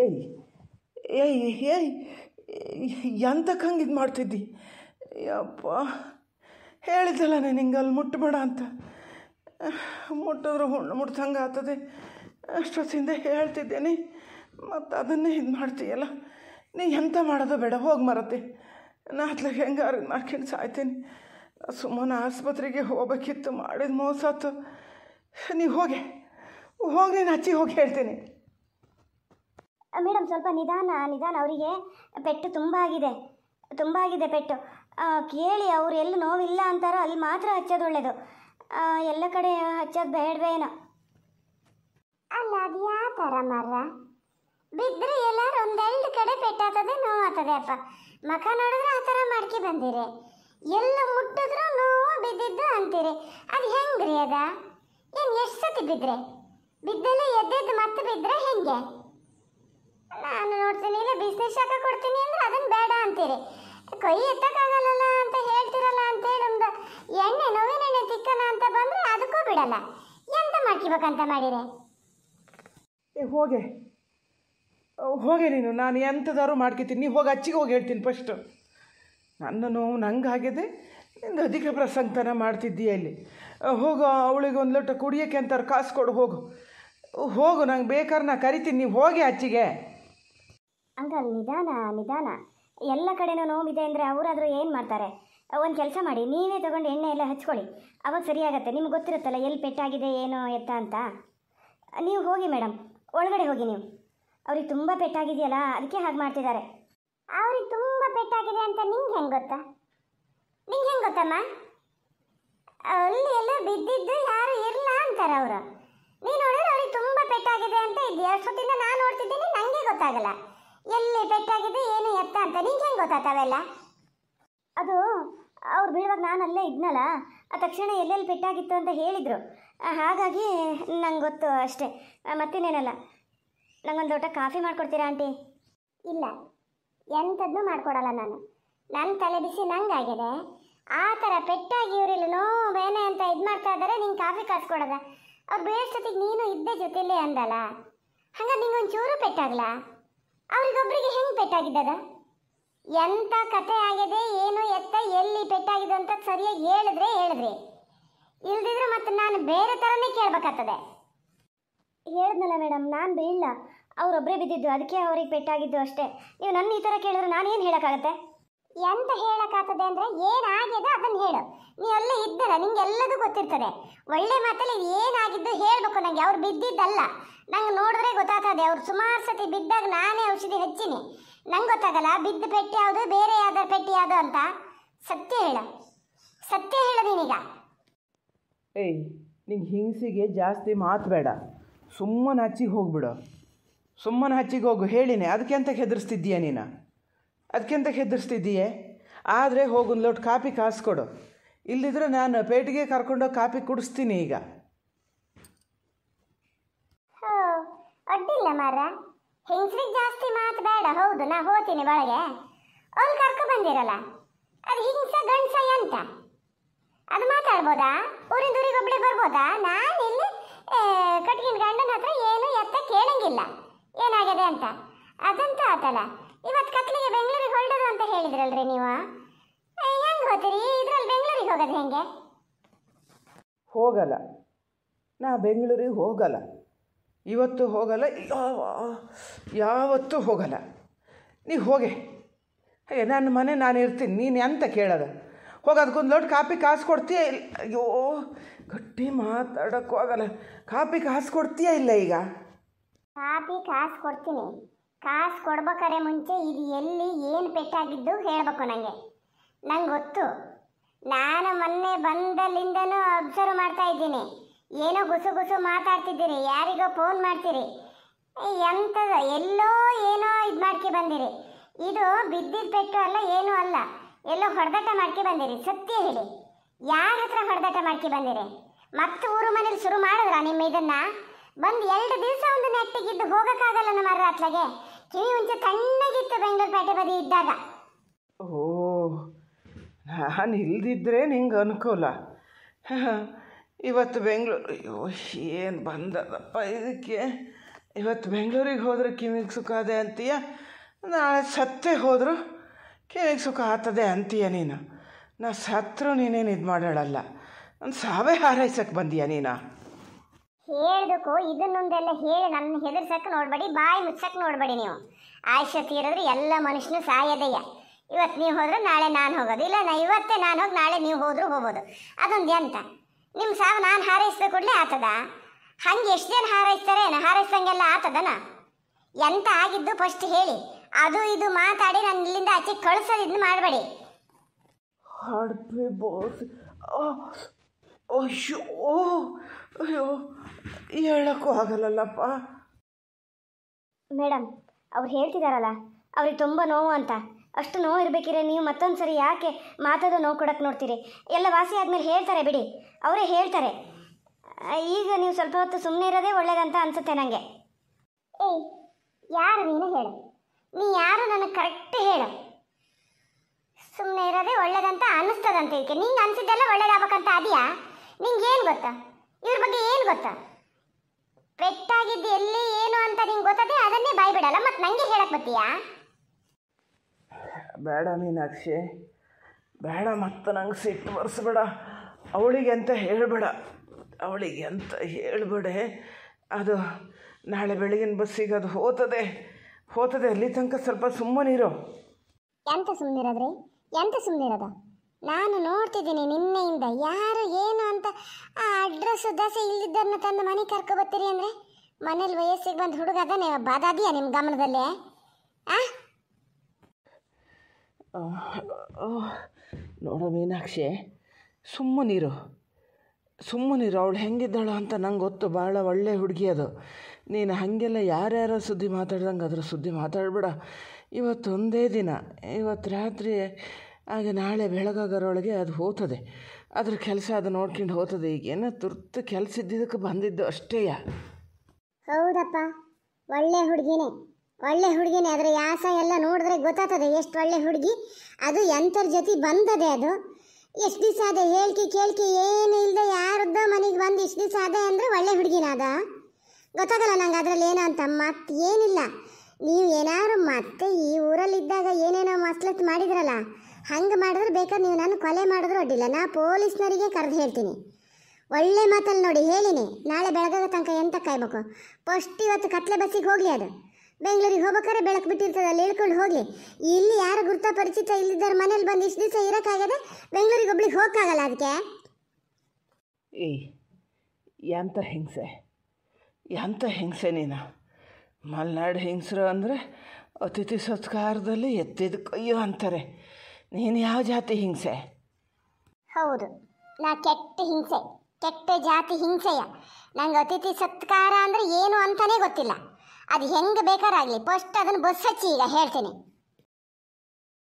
ಏಯ್ ಏಯ್ ಏಯ್ ಹಂಗೆ ಇದು ಮಾಡ್ತಿದ್ದಿ ಅಪ್ಪ ಹೇಳಿದ್ದಲ್ಲ ನಾನು ಹಿಂಗೆ ಅಲ್ಲಿ ಮುಟ್ಟಬೇಡ ಅಂತ ಮುಟ್ಟಿದ್ರು ಹುಣ್ಣು ಹಂಗೆ ಆಗ್ತದೆ ಅಷ್ಟೊತ್ತಿಂದ ಹೇಳ್ತಿದ್ದೇನೆ ಮತ್ತು ಅದನ್ನೇ ಇದು ಮಾಡ್ತೀಯಲ್ಲ ನೀ ಎಂತ ಮಾಡೋದು ಬೇಡ ಹೋಗಿ ಮರತೆ ಹತ್ತಲ ಹೆಂಗಾರು ಇದು ಮಾಡ್ಕೊಂಡು ಸಾಯ್ತೀನಿ ಸುಮ್ಮನೆ ಆಸ್ಪತ್ರೆಗೆ ಹೋಗ್ಬೇಕಿತ್ತು ಮಾಡಿದ ಮೋಸ ಆಯ್ತು ನೀವು ಹೋಗಿ ಹೋಗಿ ನೀನು ಹಚ್ಚಿ ಹೋಗಿ ಹೇಳ್ತೀನಿ ಮೇಡಮ್ ಸ್ವಲ್ಪ ನಿಧಾನ ನಿಧಾನ ಅವರಿಗೆ ಪೆಟ್ಟು ತುಂಬ ಆಗಿದೆ ತುಂಬ ಆಗಿದೆ ಪೆಟ್ಟು ಕೇಳಿ ಅವ್ರು ಎಲ್ಲಿ ನೋವಿಲ್ಲ ಅಂತಾರೋ ಅಲ್ಲಿ ಮಾತ್ರ ಹಚ್ಚೋದು ಒಳ್ಳೆಯದು ಎಲ್ಲ ಕಡೆ ಹಚ್ಚೋದು ಬೇಡವೇನೋ ಅಲ್ಲ ಅದು ಯಾವ ಥರ ಮರ ಬಿದ್ದರೆ ಎಲ್ಲರೂ ಒಂದೆರಡು ಕಡೆ ಪೆಟ್ಟಾಗ್ತದೆ ನೋವಾಗ್ತದೆ ಅಪ್ಪ ಮಖ ನೋಡಿದ್ರೆ ಆ ಥರ ಮಾಡ್ಕಿ ಬಂದಿರಿ ಎಲ್ಲ ಮುಟ್ಟಿದ್ರು ನೋವು ಬಿದ್ದಿದ್ದು ಅಂತೀರಿ ಅದು ಹೆಂಗ್ರಿ ಅದ ಏನು ಎಷ್ಟು ಸತಿ ಬಿದ್ದರೆ ಎದ್ದೆದ್ದು ಮತ್ತೆ ಬಿದ್ದರೆ ಹೆಂಗೆ ನಾನು ನೋಡ್ತೀನಿ ಇಲ್ಲ ಬಿಸ್ನೆಸ್ ಶಾಖ ಕೊಡ್ತೀನಿ ಅಂದ್ರೆ ಅದನ್ನು ಬೇಡ ಅಂತೀರಿ ಕೈ ಎತ್ತಕ್ಕಾಗಲ್ಲ ಅಂತ ಹೇಳ್ತಿರಲ್ಲ ಅಂತ ಹೇಳಿ ಒಂದು ಎಣ್ಣೆ ನೋವಿನ ಎಣ್ಣೆ ತಿಕ್ಕನ ಅಂತ ಬಂದರೆ ಅದಕ್ಕೂ ಬಿಡಲ್ಲ ಎಂತ ಮಾಡ್ಕೋಬೇಕಂತ ಮಾಡಿರಿ ಏ ಹೋಗೆ ಹೋಗೆ ನೀನು ನಾನು ಎಂಥದಾರು ಮಾಡ್ಕೊತೀನಿ ನೀವು ಹೋಗಿ ಅಚ್ಚಿಗೆ ಹೋಗಿ ಹೇಳ್ತೀನಿ ಫಸ್ಟ್ ನನ್ನ ನೋವು ನಂಗೆ ಆಗಿದೆ ನಿಂದು ಅಧಿಕ ಪ್ರಸಂಗತನ ಮಾಡ್ತಿದ್ದೀಯ ಇಲ್ಲಿ ಹೋಗು ಅವಳಿಗೆ ಒಂದು ಲೋಟ ಕುಡಿಯೋಕ್ಕೆ ಅಂತಾರೆ ಕಾಸು ಕೊಡು ಹೋಗು ಹೋಗು ನಂಗೆ ಬೇಕಾದ್ರೆ ನಾ ಕರಿತೀನಿ ನೀವು ಹೋಗಿ ಅಚ್ಚಿಗೆ ಅಂಕಲ್ ನಿಧಾನ ನಿಧಾನ ಎಲ್ಲ ಕಡೆನೂ ನೋವಿದೆ ಅಂದರೆ ಅವರಾದರೂ ಏನು ಮಾಡ್ತಾರೆ ಒಂದು ಕೆಲಸ ಮಾಡಿ ನೀವೇ ತೊಗೊಂಡು ಎಣ್ಣೆ ಎಲ್ಲ ಹಚ್ಕೊಳ್ಳಿ ಅವಾಗ ಸರಿಯಾಗತ್ತೆ ನಿಮ್ಗೆ ಗೊತ್ತಿರುತ್ತಲ್ಲ ಎಲ್ಲಿ ಪೆಟ್ಟಾಗಿದೆ ಏನೋ ಎತ್ತ ಅಂತ ನೀವು ಹೋಗಿ ಮೇಡಮ್ ಒಳಗಡೆ ಹೋಗಿ ನೀವು ಅವ್ರಿಗೆ ತುಂಬ ಪೆಟ್ಟಾಗಿದೆಯಲ್ಲ ಅದಕ್ಕೆ ಹಾಗೆ ಮಾಡ್ತಿದ್ದಾರೆ ಅವ್ರಿಗೆ ತುಂಬ ಪೆಟ್ಟಾಗಿದೆ ಅಂತ ನಿಮ್ಗೆ ಹೆಂಗೆ ಗೊತ್ತಾ ನಿಂಗೆ ಹೆಂಗೆ ಗೊತ್ತಮ್ಮ ಅಲ್ಲಿ ಎಲ್ಲ ಬಿದ್ದಿದ್ದು ಯಾರು ಇರಲ್ಲ ಅಂತಾರೆ ಅವರು ನೀನು ನೋಡಿದ್ರೆ ಅವ್ರಿಗೆ ತುಂಬ ಪೆಟ್ಟಾಗಿದೆ ಅಂತ ಇದ್ದೀಯ ಅಷ್ಟೊತ್ತಿಂದ ನಾನು ನೋಡ್ತಿದ್ದೀನಿ ನನಗೆ ಗೊತ್ತಾಗಲ್ಲ ಎಲ್ಲಿ ಪೆಟ್ಟಾಗಿದೆ ಏನು ಎತ್ತ ಅಂತ ನಿಂಗೆ ಹೆಂಗೆ ಗೊತ್ತಾತಾವೆಲ್ಲ ಅದು ಅವ್ರು ಬೀಳುವಾಗ ನಾನು ಅಲ್ಲೇ ಇದ್ನಲ್ಲ ಆ ತಕ್ಷಣ ಎಲ್ಲೆಲ್ಲಿ ಪೆಟ್ಟಾಗಿತ್ತು ಅಂತ ಹೇಳಿದರು ಹಾಗಾಗಿ ನಂಗೆ ಗೊತ್ತು ಅಷ್ಟೇ ಮತ್ತಿನ್ನೇನಲ್ಲ ನಂಗೊಂದು ಲೋಟ ಕಾಫಿ ಮಾಡಿಕೊಡ್ತೀರಾ ಆಂಟಿ ಇಲ್ಲ ಎಂಥದ್ದು ಮಾಡಿಕೊಡಲ್ಲ ನಾನು ನನ್ನ ತಲೆ ಬಿಸಿ ನಂಗಾಗಿದೆ ಆ ಥರ ಪೆಟ್ಟಾಗಿ ಇವರಿಲ್ಲ ನೋ ಬೇನೆ ಅಂತ ಇದು ಮಾಡ್ತಾ ಇದ್ದಾರೆ ನಿಂಗೆ ಕಾಫಿ ಕಾಸ್ಕೊಡೋದ ಅವ್ರು ಬೇರೆ ನೀನು ಇದ್ದೇ ಜೊತೆಲೇ ಅಂದಲ್ಲ ನಿಂಗೆ ಚೂರು ಪೆಟ್ಟಾಗಲ್ಲ ಅವ್ರಿಗೊಬ್ರಿಗೆ ಹೆಂಗೆ ಪೆಟ್ಟಾಗಿದ್ದದ ಎಂಥ ಕತೆ ಆಗಿದೆ ಏನು ಎತ್ತ ಎಲ್ಲಿ ಪೆಟ್ಟಾಗಿದೆ ಅಂತ ಸರಿಯಾಗಿ ಹೇಳಿದ್ರೆ ಹೇಳಿದ್ರಿ ಇಲ್ದಿದ್ರೆ ಮತ್ತೆ ನಾನು ಬೇರೆ ಥರನೇ ಕೇಳಬೇಕಾಗ್ತದೆ ಹೇಳಿದ್ನಲ್ಲ ಮೇಡಮ್ ನಾನು ಬೀಳಲ್ಲ ಅವರೊಬ್ಬರೇ ಬಿದ್ದಿದ್ದು ಅದಕ್ಕೆ ಅವ್ರಿಗೆ ಪೆಟ್ಟಾಗಿದ್ದು ಅಷ್ಟೇ ನೀವು ನನ್ನ ಈ ಥರ ಕೇಳಿದ್ರೆ ಏನು ಹೇಳೋಕ್ಕಾಗತ್ತೆ ಎಂತ ಹೇಳಕ್ಕಾಗ್ತದೆ ಅಂದ್ರೆ ಏನಾಗಿದೆ ಅದನ್ನ ಹೇಳು ನೀ ಅಲ್ಲೇ ಇದ್ದಲ್ಲ ನಿಂಗೆ ಎಲ್ಲದೂ ಗೊತ್ತಿರ್ತದೆ ಒಳ್ಳೆ ಮಾತಲ್ಲಿ ಏನಾಗಿದ್ದು ಹೇಳಬೇಕು ನನಗೆ ಅವ್ರು ಬಿದ್ದಿದ್ದಲ್ಲ ನಂಗೆ ನೋಡಿದ್ರೆ ಗೊತ್ತಾಗ್ತದೆ ಅವ್ರು ಸುಮಾರು ಸತಿ ಬಿದ್ದಾಗ ನಾನೇ ಔಷಧಿ ಹಚ್ಚಿನಿ ನಂಗೆ ಗೊತ್ತಾಗಲ್ಲ ಬಿದ್ದ ಪೆಟ್ಟಿ ಯಾವುದು ಬೇರೆ ಯಾವ್ದಾರು ಪೆಟ್ಟಿ ಯಾವುದು ಅಂತ ಸತ್ಯ ಹೇಳು ಸತ್ಯ ಹೇಳು ನೀನೀಗ ಏಯ್ ನಿಂಗೆ ಹಿಂಸಿಗೆ ಜಾಸ್ತಿ ಮಾತು ಬೇಡ ಸುಮ್ಮನೆ ಹಚ್ಚಿಗೆ ಹೋಗ್ಬಿಡು ಸುಮ್ಮನೆ ಹಚ್ಚಿಗೆ ಹೋಗು ಹೇಳಿನಿ ಅದಕ್ಕೆ ಅಂತ ಹೆದರ್ಸ್ತಿದ್ದೀಯ ನೀನು ಅದಕ್ಕೆಂತ ಹೆದರ್ಸ್ತಿದ್ದೀಯೇ ಆದರೆ ಹೋಗು ಲೋಟ ಕಾಪಿ ಕಾಸು ಕೊಡು ಇಲ್ಲಿದ್ರೆ ನಾನು ಪೇಟಿಗೆ ಕರ್ಕೊಂಡೋಗಿ ಕಾಪಿ ಕುಡಿಸ್ತೀನಿ ಈಗ ಅಡ್ಡಿಲ್ಲ ಮಾರ ಹೆಂಗಸ್ರಿಗೆ ಜಾಸ್ತಿ ಮಾತು ಬೇಡ ಹೌದು ನಾ ಹೋಗ್ತೀನಿ ಒಳಗೆ ಅವ್ಳು ಕರ್ಕೊ ಬಂದಿರಲ್ಲ ಅದು ಹಿಂಸ ಗಂಡಸ ಅಂತ ಅದು ಮಾತಾಡ್ಬೋದಾ ಊರಿಂದ ಊರಿಗೆ ಒಬ್ಬಳೆ ಬರ್ಬೋದಾ ನಾನು ಇಲ್ಲಿ ಕಟ್ಗಿನ ಗಂಡನ ಹತ್ರ ಏನು ಎತ್ತ ಕೇಳಂಗಿಲ್ಲ ಏನಾಗಿದೆ ಅಂತ ಅದಂತ ಆತಲ್ಲ ಇವತ್ತು ಕತ್ಲಿಗೆ ಬೆಂಗಳೂರಿಗೆ ಹೊರಡೋದು ಅಂತ ಹೇಳಿದ್ರಲ್ರಿ ನೀವು ಹೆಂಗೆ ಹೋಗ್ತೀರಿ ಇದ್ರಲ್ಲಿ ಬೆಂಗಳೂರಿಗೆ ಹೋಗೋದು ಹೆಂಗೆ ಹೋಗಲ್ಲ ನಾ ಬೆಂಗಳೂರಿಗೆ ಹೋಗಲ್ಲ ಇವತ್ತು ಹೋಗಲ್ಲ ಯಾವ ಯಾವತ್ತೂ ಹೋಗಲ್ಲ ನೀ ಹೋಗೆ ಹಾಗೆ ನನ್ನ ಮನೆ ನಾನು ಇರ್ತೀನಿ ನೀನು ಎಂತ ಕೇಳೋದು ಹೋಗೋದಕ್ಕೊಂದು ಲೋಟ್ ಕಾಪಿ ಕಾಸು ಕೊಡ್ತೀಯ ಇಲ್ಲ ಅಯ್ಯೋ ಗಟ್ಟಿ ಮಾತಾಡೋಕ್ಕೂ ಹೋಗಲ್ಲ ಕಾಪಿ ಕಾಸು ಕೊಡ್ತೀಯ ಇಲ್ಲ ಈಗ ಕಾಪಿ ಕಾಸು ಕೊಡ್ತೀನಿ ಕಾಸು ಕೊಡ್ಬೇಕಾರೆ ಮುಂಚೆ ಇದು ಎಲ್ಲಿ ಏನು ಪೆಟ್ಟಾಗಿದ್ದು ಹೇಳಬೇಕು ನನಗೆ ನಂಗೆ ಗೊತ್ತು ನಾನು ಮೊನ್ನೆ ಬಂದಲ್ಲಿಂದನೂ ಅಬ್ಸರ್ವ್ ಮಾಡ್ತಾ ಇದ್ದೀನಿ ಏನೋ ಗುಸು ಗುಸು ಮಾತಾಡ್ತಿದ್ದೀರಿ ಯಾರಿಗೋ ಫೋನ್ ಮಾಡ್ತೀರಿ ಎಂಥದ ಎಲ್ಲೋ ಏನೋ ಇದು ಮಾಡ್ಕೆ ಬಂದಿರಿ ಇದು ಬಿದ್ದಿದ್ದ ಪೆಟ್ಟು ಅಲ್ಲ ಏನೂ ಅಲ್ಲ ಎಲ್ಲೋ ಹೊಡೆದಾಟ ಮಾಡ್ಕೆ ಬಂದಿರಿ ಸತ್ಯ ಹೇಳಿ ಯಾರ ಹತ್ರ ಹೊಡೆದಾಟ ಮಾಡ್ಕೆ ಬಂದಿರಿ ಮತ್ತೆ ಊರು ಮನೇಲಿ ಶುರು ಮಾಡಿದ್ರ ನಿಮ್ಮ ಇದನ್ನು ಬಂದು ಎರಡು ದಿವಸ ಒಂದು ನೆಟ್ಟಿಗಿದ್ದು ಹೋಗೋಕ್ಕಾಗಲ್ಲ ನಮ್ಮ ಅತ್ಲಾಗೆ ಕಿವಿ ಮುಂಚೆ ತಣ್ಣಗಿತ್ತು ಬೆಂಗಳೂರು ಪೇಟೆ ಬದಿ ಇದ್ದಾಗ ಓ ನಾನು ಇಲ್ದಿದ್ರೆ ನಿಂಗೆ ಅನುಕೂಲ ಇವತ್ತು ಬೆಂಗಳೂರು ಅಯ್ಯೋ ಏನು ಬಂದದಪ್ಪ ಇದಕ್ಕೆ ಇವತ್ತು ಬೆಂಗಳೂರಿಗೆ ಹೋದರೆ ಕಿವಿಗೆ ಸುಖ ಅದೇ ಅಂತೀಯ ನಾಳೆ ಸತ್ತೇ ಹೋದರೂ ಕಿವಿಗೆ ಸುಖ ಆಗ್ತದೆ ಅಂತೀಯ ನೀನು ನಾ ಸತ್ರು ನೀನೇನು ಇದು ಮಾಡಾಳಲ್ಲ ಒಂದು ಸಾವೇ ಹಾರೈಸಕ್ಕೆ ಬಂದೀಯ ನೀನು ಹೇಳದಕ್ಕೂ ಇದನ್ನೊಂದೆಲ್ಲ ಹೇಳಿ ನನ್ನ ಹೆದರ್ಸಕ್ಕೆ ನೋಡಬೇಡಿ ಬಾಯಿ ಮುಚ್ಚಕ್ಕೆ ನೋಡಬೇಡಿ ನೀವು ಆಯುಷ್ಯ ತೀರಿದ್ರೆ ಎಲ್ಲ ಮನುಷ್ಯನು ಸಾಯೋದಯ್ಯ ಇವತ್ತು ನೀವು ಹೋದ್ರೆ ನಾಳೆ ನಾನು ಹೋಗೋದು ಇಲ್ಲ ನಾ ಇವತ್ತೇ ನಾನು ಹೋಗಿ ನಾಳೆ ನೀವು ಹೋದರೂ ಹೋಗೋದು ಅದೊಂದು ಅಂತ ನಿಮ್ಮ ಸಾವು ನಾನು ಹಾರೈಸಿದ ಕೂಡಲೇ ಆತದ ಹಂಗೆ ಎಷ್ಟು ಜನ ಹಾರೈಸ್ತಾರೆ ಹಾರೈಸ್ದಂಗೆಲ್ಲ ಆತದನ ಎಂತ ಆಗಿದ್ದು ಫಸ್ಟ್ ಹೇಳಿ ಅದು ಇದು ಮಾತಾಡಿ ನಾನು ಇಲ್ಲಿಂದ ಆಚೆ ಕಳಿಸೋದು ಇದನ್ನ ಮಾಡಬೇಡಿ ಅಯ್ಯೋ ಅಯ್ಯೋ ಹೇಳಕ್ಕೂ ಆಗಲ್ಲಪ್ಪ ಮೇಡಮ್ ಅವ್ರು ಹೇಳ್ತಿದಾರಲ್ಲ ಅವ್ರಿಗೆ ತುಂಬ ನೋವು ಅಂತ ಅಷ್ಟು ನೋವು ಇರಬೇಕಿದ್ರೆ ನೀವು ಮತ್ತೊಂದು ಸರಿ ಯಾಕೆ ಮಾತಾಡೋ ನೋವು ಕೊಡಕ್ಕೆ ನೋಡ್ತೀರಿ ಎಲ್ಲ ವಾಸಿ ಆದಮೇಲೆ ಹೇಳ್ತಾರೆ ಬಿಡಿ ಅವರೇ ಹೇಳ್ತಾರೆ ಈಗ ನೀವು ಸ್ವಲ್ಪ ಹೊತ್ತು ಸುಮ್ಮನೆ ಇರೋದೇ ಒಳ್ಳೇದಂತ ಅನಿಸುತ್ತೆ ನನಗೆ ಏಯ್ ಯಾರು ನೀನು ಹೇಳು ನೀ ಯಾರು ನನಗೆ ಕರೆಕ್ಟ್ ಹೇಳು ಸುಮ್ಮನೆ ಇರೋದೇ ಒಳ್ಳೇದಂತ ಅನ್ನಿಸ್ತದಂತೆ ಇದಕ್ಕೆ ನೀನು ಅನಿಸಿದ್ದೆಲ್ಲ ಒಳ್ಳೇದಾಗಬೇಕಂತ ಅದೆಯಾ ನಿಂಗೆ ಏನು ಗೊತ್ತಾ ಇವ್ರ ಬಗ್ಗೆ ಏನು ಗೊತ್ತಾ ಪೆಟ್ಟಾಗಿದ್ದು ಎಲ್ಲಿ ಏನು ಅಂತ ನಿಂಗೆ ಗೊತ್ತದೆ ಅದನ್ನೇ ಬಾಯ್ ಬಿಡಲ್ಲ ಮತ್ತು ನನಗೆ ಹೇಳಕ್ ಬತ್ತೀಯಾ ಬೇಡ ಮೀನಾಕ್ಷಿ ಬೇಡ ಮತ್ತು ನಂಗೆ ಸಿಟ್ಟು ಬರ್ಸ್ಬೇಡ ಅವಳಿಗೆ ಅಂತ ಹೇಳಬೇಡ ಅವಳಿಗೆ ಅಂತ ಹೇಳಬೇಡೆ ಅದು ನಾಳೆ ಬೆಳಗಿನ ಬಸ್ಸಿಗೆ ಅದು ಹೋತದೆ ಹೋತದೆ ಅಲ್ಲಿ ತನಕ ಸ್ವಲ್ಪ ಸುಮ್ಮನಿರೋ ಎಂತ ಸುಮ್ಮನಿರೋದ್ರಿ ಎಂತ ಸುಮ್ಮನಿರೋದ ನಾನು ನೋಡ್ತಿದ್ದೀನಿ ನಿನ್ನೆಯಿಂದ ಯಾರು ಏನು ಅಂತ ಆ ಅಡ್ರೆಸ್ ದಸೆ ಇಲ್ಲಿದ್ದರನ್ನ ತಂದು ಮನೆ ಕರ್ಕೊ ಬರ್ತೀರಿ ಅಂದರೆ ಮನೇಲಿ ವಯಸ್ಸಿಗೆ ಬಂದು ಹುಡುಗ ಅದನ್ನೇ ನಿಮ್ಮ ಗಮನದಲ್ಲಿ ಆ ನೋಡೋ ಮೀನಾಕ್ಷಿ ಸುಮ್ಮನಿರು ಸುಮ್ಮನಿರು ಅವಳು ಹೆಂಗಿದ್ದಾಳು ಅಂತ ನಂಗೆ ಗೊತ್ತು ಭಾಳ ಒಳ್ಳೆ ಹುಡುಗಿ ಅದು ನೀನು ಹಾಗೆಲ್ಲ ಯಾರ್ಯಾರ ಸುದ್ದಿ ಮಾತಾಡ್ದಂಗೆ ಅದರ ಸುದ್ದಿ ಮಾತಾಡ್ಬೇಡ ಇವತ್ತು ಒಂದೇ ದಿನ ಇವತ್ತು ರಾತ್ರಿ ಆಗ ನಾಳೆ ಬೆಳಗಾಗರೊಳಗೆ ಅದು ಹೋಗ್ತದೆ ಅದ್ರ ಕೆಲಸ ಅದು ನೋಡ್ಕೊಂಡು ಹೋಗ್ತದೆ ಈಗ ಏನೋ ತುರ್ತು ಕೆಲಸ ಇದ್ದಿದ್ದಕ್ಕೆ ಬಂದಿದ್ದು ಅಷ್ಟೇಯ ಹೌದಪ್ಪ ಒಳ್ಳೆ ಹುಡುಗಿನೇ ಒಳ್ಳೆ ಹುಡುಗಿನೇ ಅದರ ಯಾಸ ಎಲ್ಲ ನೋಡಿದ್ರೆ ಗೊತ್ತಾಗ್ತದೆ ಎಷ್ಟು ಒಳ್ಳೆ ಹುಡುಗಿ ಅದು ಎಂಥರ ಜೊತೆ ಬಂದದೆ ಅದು ಎಷ್ಟು ದಿವಸ ಅದೇ ಹೇಳ್ಕೆ ಕೇಳ್ಕೆ ಏನು ಇಲ್ಲದೆ ಯಾರದ್ದ ಮನೆಗೆ ಬಂದು ಎಷ್ಟು ದಿವಸ ಅದೇ ಅಂದರೆ ಒಳ್ಳೆ ಹುಡುಗಿನ ಗೊತ್ತಾಗಲ್ಲ ನಂಗೆ ಅದರಲ್ಲಿ ಏನೋ ಅಂತ ಮತ್ತೆ ಏನಿಲ್ಲ ನೀವು ಏನಾದ್ರು ಮತ್ತೆ ಈ ಊರಲ್ಲಿದ್ದಾಗ ಏನೇನೋ ಮಸ್ಲತ್ ಮಾಡಿದ್ರಲ್ಲ ಹಂಗೆ ಮಾಡಿದ್ರೆ ಬೇಕಾದ್ರೆ ನೀವು ನಾನು ಕೊಲೆ ಮಾಡಿದ್ರು ಅಡ್ಡಿಲ್ಲ ನಾ ಪೊಲೀಸ್ನವರಿಗೆ ಕರೆದು ಹೇಳ್ತೀನಿ ಒಳ್ಳೆ ಮಾತಲ್ಲಿ ನೋಡಿ ಹೇಳಿನಿ ನಾಳೆ ಬೆಳಗಾಗ ತನಕ ಎಂತ ಕಾಯ್ಬೇಕು ಫಸ್ಟ್ ಇವತ್ತು ಕತ್ಲೆ ಬಸ್ಸಿಗೆ ಹೋಗಲಿ ಅದು ಬೆಂಗಳೂರಿಗೆ ಹೋಗ್ಬೇಕಾದ್ರೆ ಬೆಳಕು ಬಿಟ್ಟಿರ್ತದೆ ಅಲ್ಲಿ ಹೇಳ್ಕೊಂಡು ಹೋಗಲಿ ಇಲ್ಲಿ ಯಾರು ಗುರುತ ಪರಿಚಿತ ಮನೇಲಿ ಬಂದು ಇಷ್ಟು ದಿವಸ ಇರೋಕ್ಕಾಗದೆ ಬೆಂಗಳೂರಿಗೆ ಒಬ್ಳಿಗೆ ಹೋಗಕ್ಕಾಗಲ್ಲ ಅದಕ್ಕೆ ಏಯ್ ಎಂಥ ಹಿಂಸೆ ಎಂಥ ಹಿಂಸೆ ನೀನು ಮಲೆನಾಡು ಹಿಂಸರು ಅಂದರೆ ಅತಿಥಿ ಸತ್ಕಾರದಲ್ಲಿ ಎತ್ತಿದ ಕೈಯೋ ಅಂತಾರೆ ನೀನು ಯಾವ ಜಾತಿ ಹಿಂಸೆ ಹೌದು ನಾ ಕೆಟ್ಟ ಹಿಂಸೆ ಕೆಟ್ಟ ಜಾತಿ ಹಿಂಸೆಯ ನಂಗೆ ಅತಿಥಿ ಸತ್ಕಾರ ಅಂದರೆ ಏನು ಅಂತಲೇ ಗೊತ್ತಿಲ್ಲ ಅದು ಹೆಂಗೆ ಬೇಕಾರಾಗಲಿ ಫಸ್ಟ್ ಅದನ್ನು ಬಸ್ ಹಚ್ಚಿ ಈಗ ಹೇಳ್ತೀನಿ